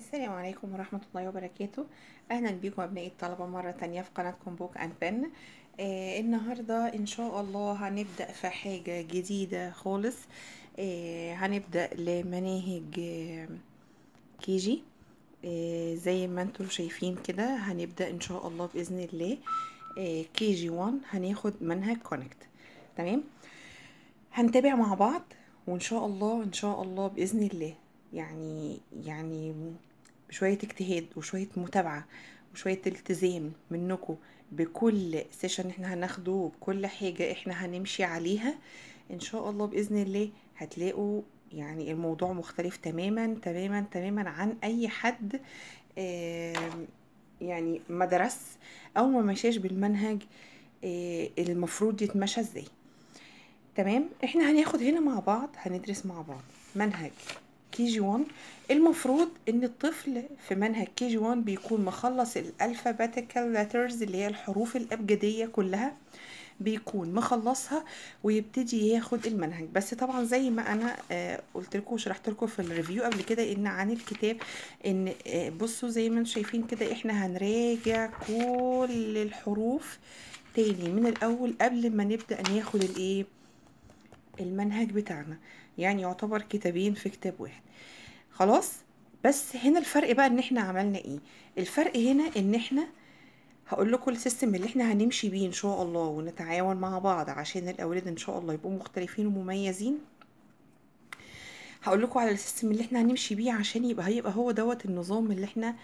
السلام عليكم ورحمة الله وبركاته أهلا بكم أبنائي الطلبة مرة تانية في قناتكم بوك أند بن آه النهاردة إن شاء الله هنبدأ في حاجة جديدة خالص آه هنبدأ لمناهج آه، كيجي آه زي ما انتم شايفين كده هنبدأ إن شاء الله بإذن الله آه كيجي وان هناخد منهج كونكت تمام هنتابع مع بعض وإن شاء الله إن شاء الله بإذن الله يعني يعني بشوية اجتهاد وشوية متابعة وشوية التزام منكم بكل سيشن احنا هناخده وبكل حاجة احنا هنمشي عليها ان شاء الله بإذن الله هتلاقوا يعني الموضوع مختلف تماما تماما تماما عن اي حد يعني مدرس او ما مشاش بالمنهج آه، المفروض يتمشى ازاي تمام احنا هناخد هنا مع بعض هندرس مع بعض منهج كي جي 1 المفروض ان الطفل في منهج كي جي 1 بيكون مخلص الالفابيتيكال لترز اللي هي الحروف الابجديه كلها بيكون مخلصها ويبتدي ياخد المنهج بس طبعا زي ما انا آه، قلت لكم وشرحت لكم في الريفيو قبل كده ان عن الكتاب ان آه، بصوا زي ما انتم شايفين كده احنا هنراجع كل الحروف تاني من الاول قبل ما نبدا ناخد الايه المنهج بتاعنا يعني يعتبر كتابين في كتاب واحد خلاص بس هنا الفرق بقى ان احنا عملنا ايه الفرق هنا ان احنا هقول لكم السيستم اللي احنا هنمشي بيه ان شاء الله ونتعاون مع بعض عشان الاولاد ان شاء الله يبقوا مختلفين ومميزين هقول لكم على السيستم اللي احنا هنمشي بيه عشان يبقى هيبقى هو دوت النظام اللي احنا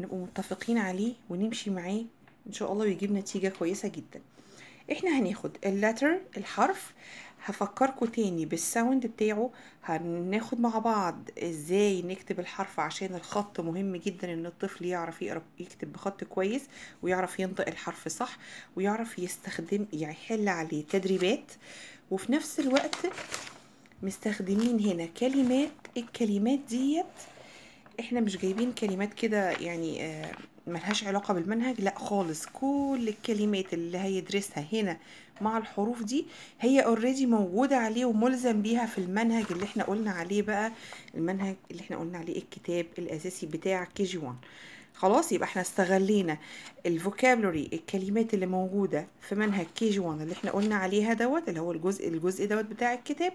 نبقى متفقين عليه ونمشي معاه ان شاء الله ويجيب نتيجه كويسه جدا احنا هناخد اللتر الحرف هفكركم تاني بالساوند بتاعه هناخد مع بعض ازاي نكتب الحرف عشان الخط مهم جدا ان الطفل يعرف يقرب يكتب بخط كويس ويعرف ينطق الحرف صح ويعرف يستخدم يحل عليه تدريبات وفي نفس الوقت مستخدمين هنا كلمات الكلمات ديت احنا مش جايبين كلمات كده يعني آه ملهاش علاقة بالمنهج لا خالص كل الكلمات اللي هيدرسها هنا مع الحروف دي هي اوريدي موجودة عليه وملزم بيها في المنهج اللي احنا قلنا عليه بقى المنهج اللي احنا قلنا عليه الكتاب الاساسي بتاع كي جي وان خلاص يبقى احنا استغلينا الفوكابلوري الكلمات اللي موجودة في منهج كي جي وان اللي احنا قلنا عليها دوت اللي هو الجزء الجزء دوت بتاع الكتاب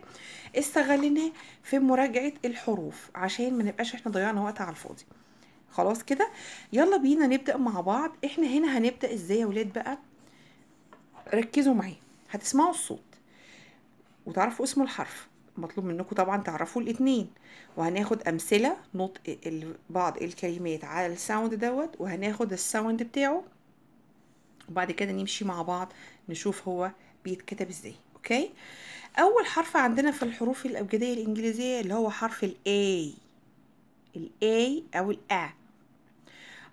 استغليناه في مراجعة الحروف عشان ما نبقاش احنا ضيعنا وقت على الفاضي خلاص كده يلا بينا نبدا مع بعض احنا هنا هنبدا ازاي يا ولاد بقى ركزوا معايا هتسمعوا الصوت وتعرفوا اسم الحرف مطلوب منكم طبعا تعرفوا الاثنين وهناخد امثله نطق بعض الكلمات على الساوند دوت وهناخد الساوند بتاعه وبعد كده نمشي مع بعض نشوف هو بيتكتب ازاي اوكي اول حرف عندنا في الحروف الابجديه الانجليزيه اللي هو حرف الاي الاي او الا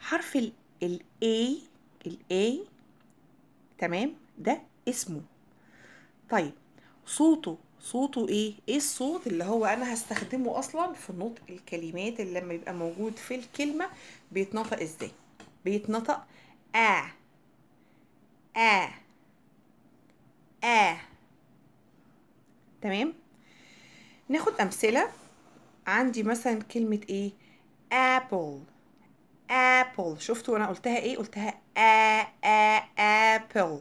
حرف ال A ال A تمام ده اسمه طيب صوته صوته ايه ايه الصوت اللي هو انا هستخدمه اصلا في نطق الكلمات اللي لما يبقى موجود في الكلمه بيتنطق ازاي بيتنطق آ آه. آ آه. آ, آه. تمام ناخد امثله عندي مثلا كلمه ايه apple apple شفتوا انا قلتها ايه قلتها a a apple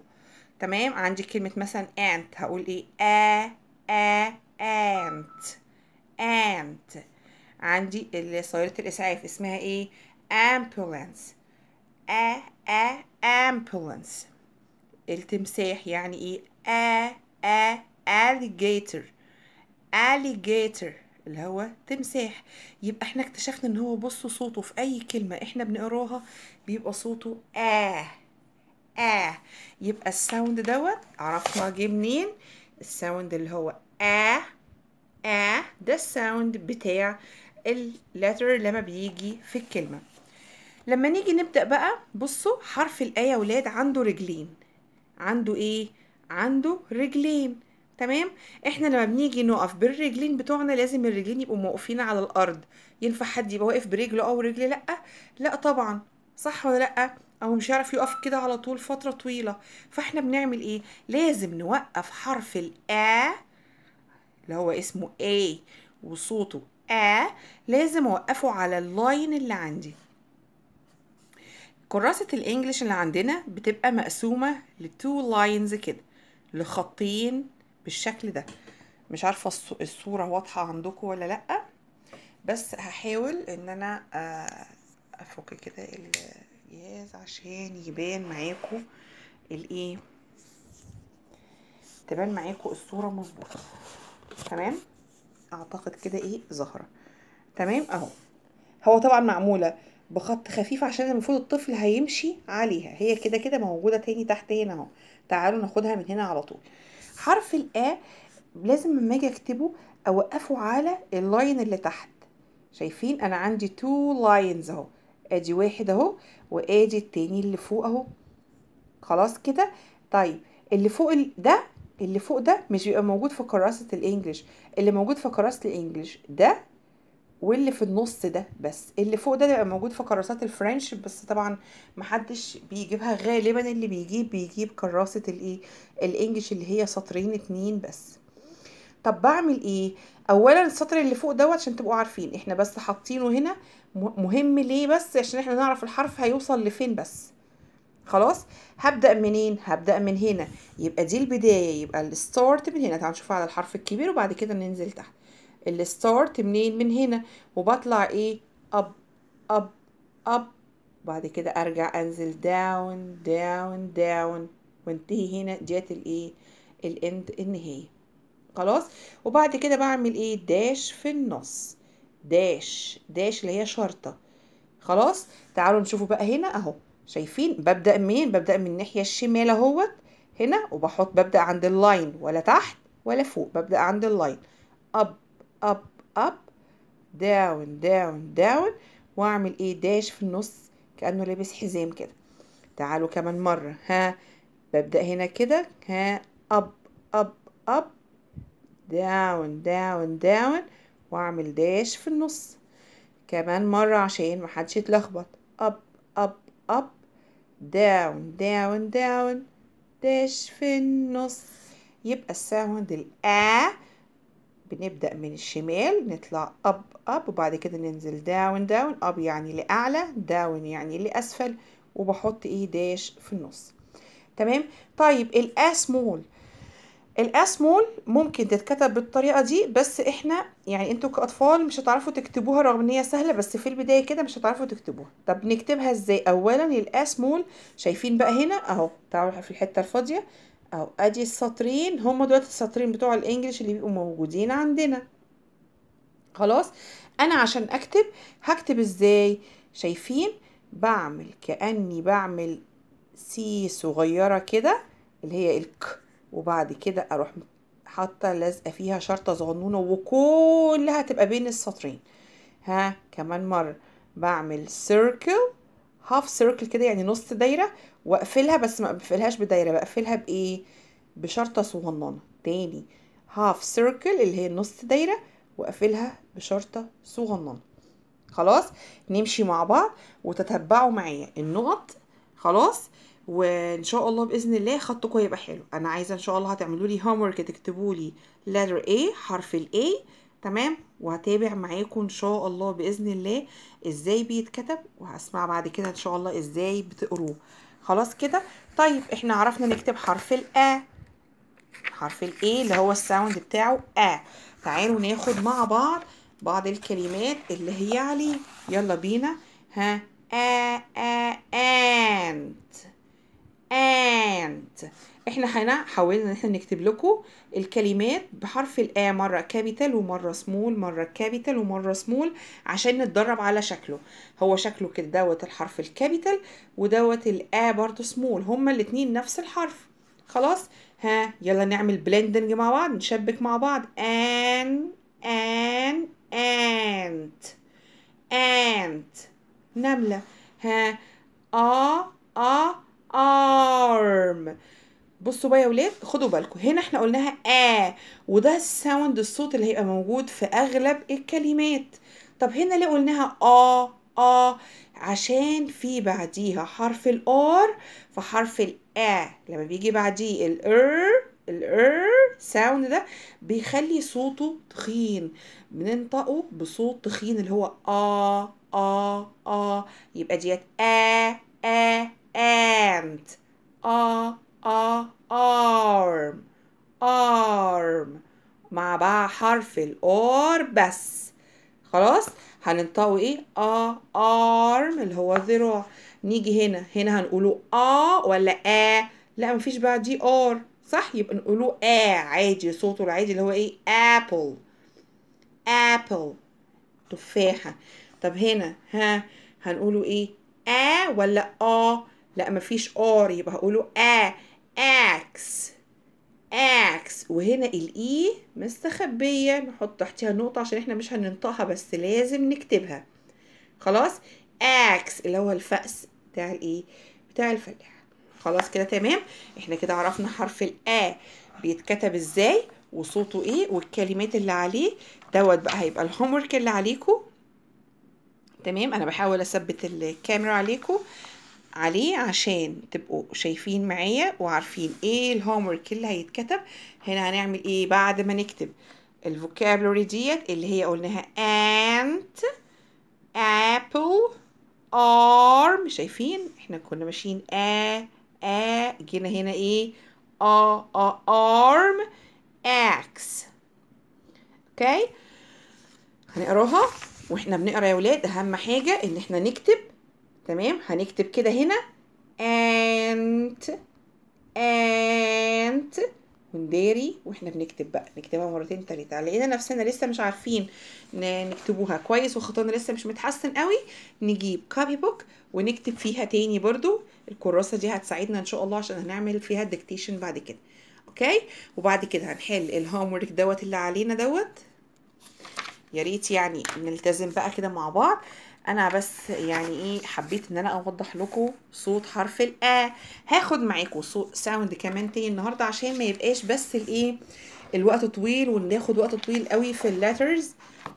تمام عندي كلمة مثلا ant هقول ايه a a ant ant عندي سياره الاسعاف اسمها ايه ambulance a a ambulance التمساح يعني ايه a a alligator alligator اللي هو تمساح يبقى احنا اكتشفنا ان هو بص صوته في اي كلمة احنا بنقراها بيبقى صوته اه اه يبقى الساوند دوت عرفنا جه منين الساوند اللي هو اه اه ده الساوند بتاع اللتر لما بيجي في الكلمة لما نيجي نبدأ بقى بصوا حرف الآية ولاد عنده رجلين عنده ايه عنده رجلين تمام احنا لما بنيجي نقف بالرجلين بتوعنا لازم الرجلين يبقوا موقفين على الارض ينفع حد يبقى واقف برجله او رجل لا لا طبعا صح ولا لا او مش هيعرف يقف كده على طول فتره طويله فاحنا بنعمل ايه لازم نوقف حرف الا اللي هو اسمه A وصوته آ لازم أوقفه على اللاين اللي عندي كراسة الإنجليش اللي عندنا بتبقى مقسومة لتو لاينز كده لخطين بالشكل ده مش عارفه الصوره واضحه عندكم ولا لا بس هحاول ان انا آه، افك كده الجهاز عشان يبان معاكم الايه تبان معاكم الصوره مظبوطه تمام اعتقد كده ايه ظاهره تمام اهو هو طبعا معموله بخط خفيف عشان المفروض الطفل هيمشي عليها هي كده كده موجوده تاني تحت هنا اهو تعالوا ناخدها من هنا على طول حرف الآ لازم لما اجي اكتبه اوقفه على اللاين اللي تحت شايفين انا عندي تو لاينز اهو ادي واحد اهو وادي التاني اللي فوق اهو خلاص كده طيب اللي فوق ده اللي فوق ده مش بيبقى موجود في كراسة الانجليش اللي موجود في كراسة الانجليش ده واللي في النص ده بس اللي فوق ده بيبقى موجود في كراسات الفرنش بس طبعا محدش بيجيبها غالبا اللي بيجيب بيجيب كراسة الايه الانجليش اللي هي سطرين اتنين بس طب بعمل ايه اولا السطر اللي فوق دوت عشان تبقوا عارفين احنا بس حاطينه هنا مهم ليه بس عشان احنا نعرف الحرف هيوصل لفين بس خلاص هبدا منين هبدا من هنا يبقى دي البدايه يبقى الستارت من هنا تعالوا نشوفها على الحرف الكبير وبعد كده ننزل تحت الستارت منين من هنا وبطلع ايه اب اب اب بعد كده ارجع انزل داون داون داون وانتهي هنا جات الايه الاند النهايه خلاص وبعد كده بعمل ايه داش في النص داش داش اللي هي شرطه خلاص تعالوا نشوفوا بقى هنا اهو شايفين ببدا منين ببدا من الناحيه الشمال اهوت هنا وبحط ببدا عند اللاين ولا تحت ولا فوق ببدا عند اللاين اب up up down down down واعمل ايه داش في النص كأنه لابس حزام كده تعالوا كمان مرة ها ببدأ هنا كده ها up up up down down down واعمل داش في النص كمان مرة عشان محدش يتلخبط up up up down down down داش في النص يبقى الساوند الآ بنبدأ من الشمال نطلع أب أب وبعد كده ننزل داون داون أب يعني لأعلى داون يعني لأسفل وبحط إيه e داش في النص تمام طيب الأس مول ممكن تتكتب بالطريقة دي بس إحنا يعني أنتوا كأطفال مش هتعرفوا تكتبوها رغم إن هي سهلة بس في البداية كده مش هتعرفوا تكتبوها طب نكتبها إزاي أولا مول شايفين بقى هنا أهو تعالوا في الحتة الفاضية او ادي السطرين هما دلوقتي السطرين بتوع الانجليش اللي بيبقوا موجودين عندنا خلاص انا عشان اكتب هكتب ازاي شايفين بعمل كاني بعمل سي صغيره كده اللي هي الك وبعد كده اروح حاطه لازقه فيها شرطه صغنونه وكلها تبقى بين السطرين ها كمان مره بعمل سيركل هاف سيركل كده يعني نص دايره واقفلها بس ما بقفلهاش بدايره بقفلها بايه بشرطه صغننه تاني هاف سيركل اللي هي نص دايره واقفلها بشرطه صغننه خلاص نمشي مع بعض وتتبعوا معايا النقط خلاص وان شاء الله باذن الله خطكم هيبقى حلو انا عايزه ان شاء الله هتعملوا لي هوم ورك تكتبوا لي letter A حرف ال A تمام وهتابع معاكم ان شاء الله باذن الله ازاي بيتكتب وهسمع بعد كده ان شاء الله ازاي بتقروه خلاص كده طيب احنا عرفنا نكتب حرف الأ حرف ا اللي هو الساوند بتاعه أ تعالوا ناخد مع بعض بعض الكلمات اللي هي عليه يلا بينا ها آ آ آنت آنت احنا هنا حاولنا ان احنا نكتب لكم الكلمات بحرف الا مره كابيتال ومره سمول مره كابيتال ومره سمول عشان نتدرب على شكله هو شكله كده دوت الحرف الكابيتال ودوت الا برضه سمول هما الاتنين نفس الحرف خلاص ها يلا نعمل بلندنج مع بعض نشبك مع بعض ان ان انت انت نمله ها ا ا arm بصوا بقى يا ولاد خدوا بالكم هنا احنا قلناها اه وده الساوند الصوت اللي هيبقى موجود في اغلب الكلمات طب هنا ليه قلناها اه اه عشان في بعديها حرف الار فحرف الآ لما بيجي بعديه الار الار ساوند ده بيخلي صوته تخين بننطقه بصوت تخين اللي هو آه آه آه يبقى ديت آ آ آند آه a arm arm مع بقى حرف الأور بس خلاص هننطقه ايه a arm اللي هو ذراع نيجي هنا هنا هنقوله a ولا a لا مفيش بقى دي آر صح يبقى نقوله a عادي صوته العادي اللي هو ايه apple apple تفاحة طب هنا ها هنقوله ايه a ولا a لا مفيش r يبقى هقوله a اكس اكس وهنا الاي e مستخبيه نحط تحتها نقطه عشان احنا مش هننطقها بس لازم نكتبها خلاص اكس اللي هو الفأس بتاع الايه e، بتاع الفلاح خلاص كده تمام احنا كده عرفنا حرف الا بيتكتب ازاي وصوته ايه والكلمات اللي عليه دوت بقى هيبقى الهوم ورك اللي عليكم تمام انا بحاول اثبت الكاميرا عليكم عليه عشان تبقوا شايفين معايا وعارفين ايه الهومورك اللي هيتكتب هنا هنعمل ايه بعد ما نكتب الفوكابلوري ديت اللي هي قلناها ant apple arm شايفين احنا كنا ماشيين ا ا جينا هنا ايه ا ا arm axe اوكي هنقراها واحنا بنقرا يا ولاد اهم حاجه ان احنا نكتب تمام هنكتب كده هنا and and ونداري واحنا بنكتب بقى نكتبها مرتين تلاتة لقينا نفسنا لسه مش عارفين نكتبوها كويس وخطانا لسه مش متحسن قوي نجيب كابي بوك ونكتب فيها تاني برضو الكراسة دي هتساعدنا ان شاء الله عشان هنعمل فيها ديكتيشن بعد كده اوكي وبعد كده هنحل الهوم ورك دوت اللي علينا دوت يا ريت يعني نلتزم بقى كده مع بعض انا بس يعني ايه حبيت ان انا اوضح لكم صوت حرف الا هاخد معاكم صوت ساوند كمان تاني النهارده عشان ما يبقاش بس الايه الوقت طويل وناخد وقت طويل قوي في اللاترز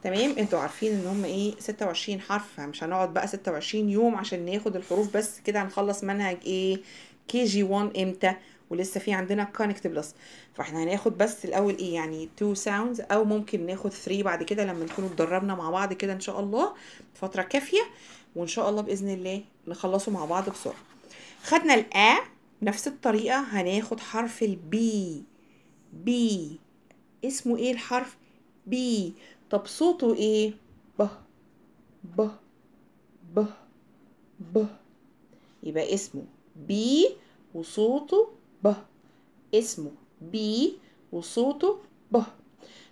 تمام انتوا عارفين ان هم ايه 26 حرف مش هنقعد بقى 26 يوم عشان ناخد الحروف بس كده هنخلص منهج ايه كي جي 1 امتى ولسه في عندنا كونكت بلس فاحنا هناخد بس الاول ايه يعني تو ساوندز او ممكن ناخد ثري بعد كده لما نكون اتدربنا مع بعض كده ان شاء الله فتره كافيه وان شاء الله باذن الله نخلصه مع بعض بسرعه خدنا الا نفس الطريقه هناخد حرف البي بي اسمه ايه الحرف بي طب صوته ايه ب ب ب ب يبقى اسمه بي وصوته ب اسمه بي وصوته به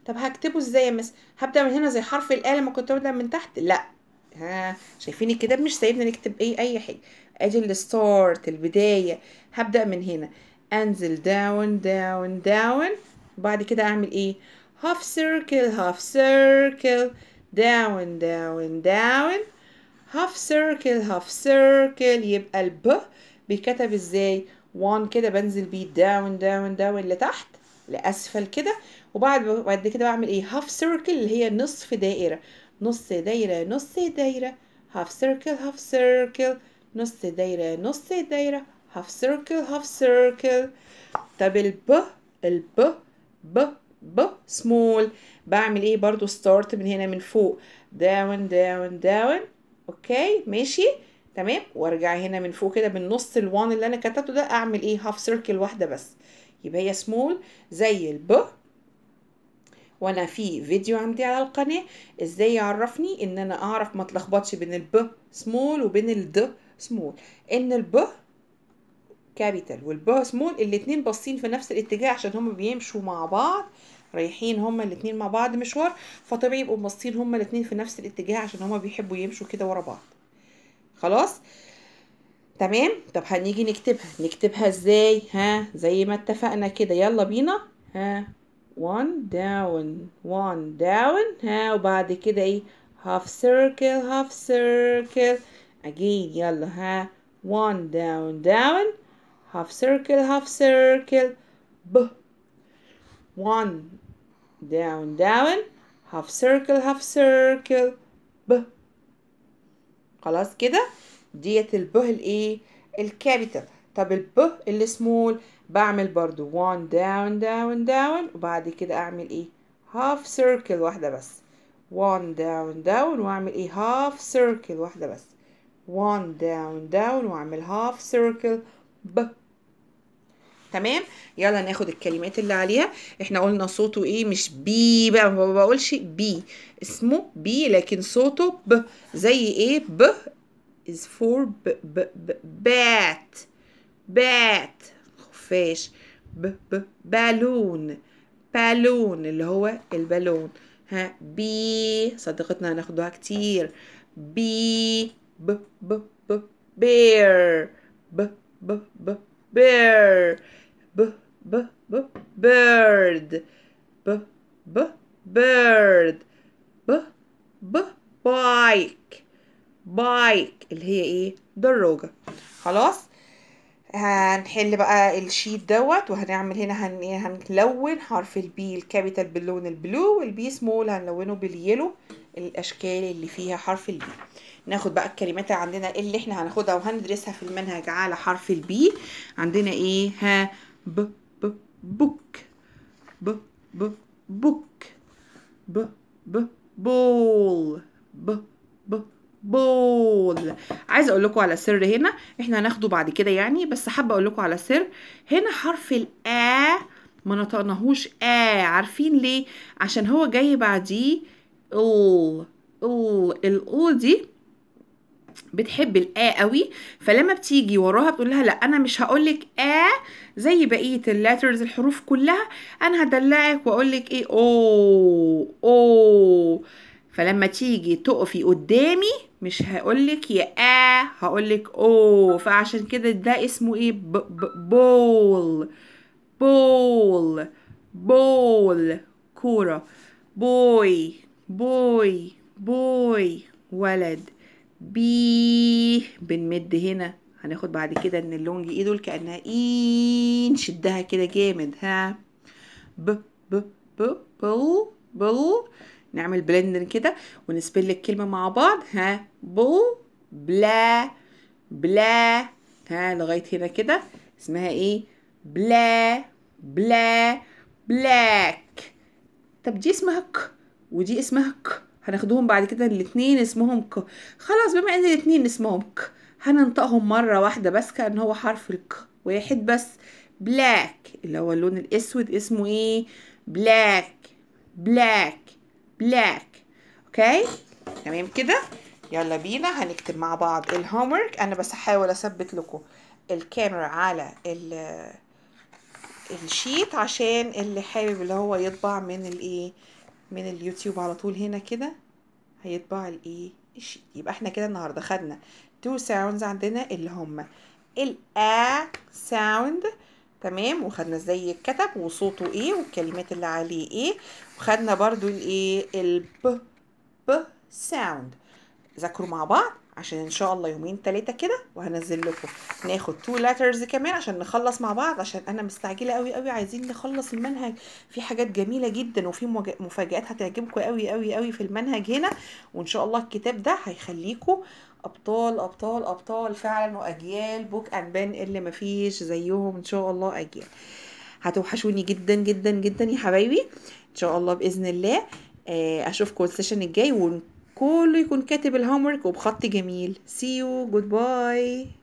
طب هكتبه ازاي يا مس هبدا من هنا زي حرف الاله لما كنت ببدا من تحت لا ها شايفين الكتاب مش سايبنا نكتب اي اي حاجه ادي الستارت البدايه هبدا من هنا انزل داون داون داون وبعد كده اعمل ايه هاف سيركل هاف سيركل داون داون داون هاف سيركل هاف سيركل يبقى الب بيتكتب ازاي 1 كده بنزل بيه داون داون داون لتحت لاسفل كده وبعد بعد كده بعمل ايه هاف سيركل اللي هي نصف دائره نص دايره نص دايره هاف سيركل هاف سيركل نص دايره نص دايره هاف سيركل هاف سيركل طب الب الب ب ب سمول بعمل ايه برضو ستارت من هنا من فوق داون داون داون اوكي ماشي تمام وارجع هنا من فوق كده من نص الوان اللي انا كتبته ده اعمل ايه هاف سيركل واحده بس يبقى هي سمول زي الب وانا في فيديو عندي على القناه ازاي يعرفني ان انا اعرف ما اتلخبطش بين الب سمول وبين الد سمول ان الب كابيتال والب سمول الاتنين باصين في نفس الاتجاه عشان هما بيمشوا مع بعض رايحين هما الاتنين مع بعض مشوار فطبيعي يبقوا باصين هما الاتنين في نفس الاتجاه عشان هما بيحبوا يمشوا كده ورا بعض خلاص تمام طب هنيجي نكتبها نكتبها ازاي ها زي ما اتفقنا كده يلا بينا ها one down one down ها وبعد كده ايه half circle half circle again يلا ها one down down half circle half circle ب one down down half circle half circle ب خلاص كده ديت البه الايه الكابيتال طب اللي السمول بعمل برضو وان داون داون داون وبعد كده اعمل ايه هاف سيركل واحده بس وان داون داون واعمل ايه هاف سيركل واحده بس وان داون داون واعمل هاف سيركل ب تمام يلا ناخد الكلمات اللي عليها احنا قلنا صوته ايه مش بي بقى ما بقولش بي اسمه بي لكن صوته ب زي ايه ب is for ب ب ب bat bat خفاش ب ب بالون بالون اللي هو البالون ها بي صديقتنا هناخدوها كتير بي ب ب ب بير ب ب ب bear ب ب ب bird ب ب bird ب ب bike bike اللي هي ايه دراجة خلاص هنحل بقى الشيت دوت وهنعمل هنا هن... إيه؟ هنلون حرف البي الكابيتال باللون البلو والبي سمول هنلونه باليلو الاشكال اللي فيها حرف البي ناخد بقى الكلمات عندنا اللي احنا هناخدها وهندرسها في المنهج على حرف البي عندنا ايه ها ب ب بوك ب ب بوك ب ب بول ب ب بول عايزه اقول لكم على سر هنا احنا هناخده بعد كده يعني بس حابه اقول لكم على سر هنا حرف الا ما نطقناهوش آ عارفين ليه عشان هو جاي بعديه ال ال ال دي بتحب الا قوي فلما بتيجي وراها بتقول لها لا انا مش هقول لك ا زي بقيه اللاترز الحروف كلها انا هدلعك واقول لك ايه او او فلما تيجي تقفي قدامي مش هقول لك يا ا هقول لك او فعشان كده ده اسمه ايه ب ب بول بول بول كوره بوي بوي بوي ولد بي بنمد هنا هناخد بعد كده ان اللونج اي دول كانها اي نشدها كده جامد ها ب ب ب بل بل نعمل بلندن كده ونسبل الكلمه مع بعض ها بل بلا بلا ها لغايه هنا كده اسمها ايه بلا بلا بلاك طب دي اسمها ك ودي اسمها ك هناخدهم بعد كده الاتنين اسمهم ك خلاص بما ان الاتنين اسمهم ك هننطقهم مرة واحدة بس كأن هو حرف الك واحد بس بلاك اللي هو اللون الاسود اسمه ايه بلاك بلاك بلاك اوكي تمام كده يلا بينا هنكتب مع بعض الهومورك انا بس هحاول اثبت لكم الكاميرا على ال الشيت عشان اللي حابب اللي هو يطبع من الايه من اليوتيوب على طول هنا كده هيطبع الايه الشيت يبقى احنا كده النهارده خدنا تو ساوندز عندنا اللي هما الا ساوند تمام وخدنا ازاي يتكتب وصوته ايه والكلمات اللي عليه ايه وخدنا برضو الايه الب ب ساوند ذاكروا مع بعض عشان ان شاء الله يومين ثلاثه كده وهنزل لكم ناخد تو لاترز كمان عشان نخلص مع بعض عشان انا مستعجله قوي قوي عايزين نخلص المنهج في حاجات جميله جدا وفي مفاجات هتعجبكم قوي قوي قوي في المنهج هنا وان شاء الله الكتاب ده هيخليكم ابطال ابطال ابطال فعلا واجيال بوك اند بان اللي مفيش زيهم ان شاء الله اجيال هتوحشوني جدا جدا جدا يا حبايبي ان شاء الله باذن الله آه، اشوفكم السيشن الجاي و كله يكون كاتب الهومورك وبخط جميل يو جود باي